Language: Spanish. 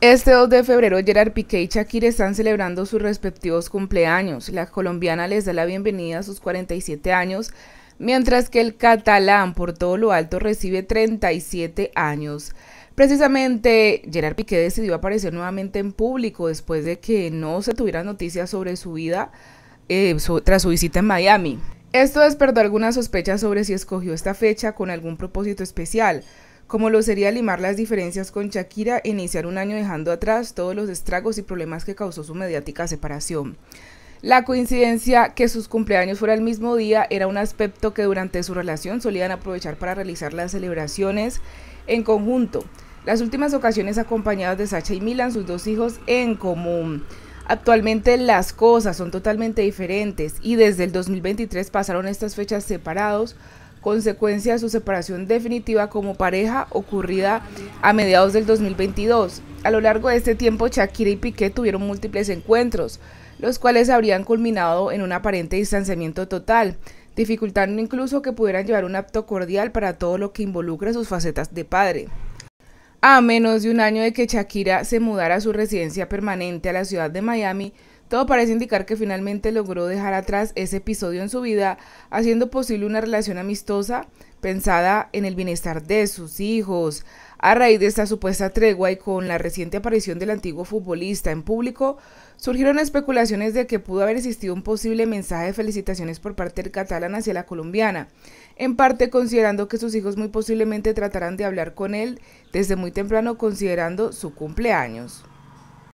Este 2 de febrero, Gerard Piqué y Shakira están celebrando sus respectivos cumpleaños. La colombiana les da la bienvenida a sus 47 años, mientras que el catalán, por todo lo alto, recibe 37 años. Precisamente, Gerard Piqué decidió aparecer nuevamente en público después de que no se tuviera noticias sobre su vida eh, tras su visita en Miami. Esto despertó algunas sospechas sobre si escogió esta fecha con algún propósito especial como lo sería limar las diferencias con Shakira e iniciar un año dejando atrás todos los estragos y problemas que causó su mediática separación. La coincidencia que sus cumpleaños fuera el mismo día era un aspecto que durante su relación solían aprovechar para realizar las celebraciones en conjunto. Las últimas ocasiones acompañadas de Sacha y Milan, sus dos hijos, en común. Actualmente las cosas son totalmente diferentes y desde el 2023 pasaron estas fechas separados consecuencia de su separación definitiva como pareja ocurrida a mediados del 2022. A lo largo de este tiempo, Shakira y Piqué tuvieron múltiples encuentros, los cuales habrían culminado en un aparente distanciamiento total, dificultando incluso que pudieran llevar un apto cordial para todo lo que involucra sus facetas de padre. A menos de un año de que Shakira se mudara a su residencia permanente a la ciudad de Miami, todo parece indicar que finalmente logró dejar atrás ese episodio en su vida, haciendo posible una relación amistosa pensada en el bienestar de sus hijos. A raíz de esta supuesta tregua y con la reciente aparición del antiguo futbolista en público, surgieron especulaciones de que pudo haber existido un posible mensaje de felicitaciones por parte del catalán hacia la colombiana, en parte considerando que sus hijos muy posiblemente tratarán de hablar con él desde muy temprano considerando su cumpleaños.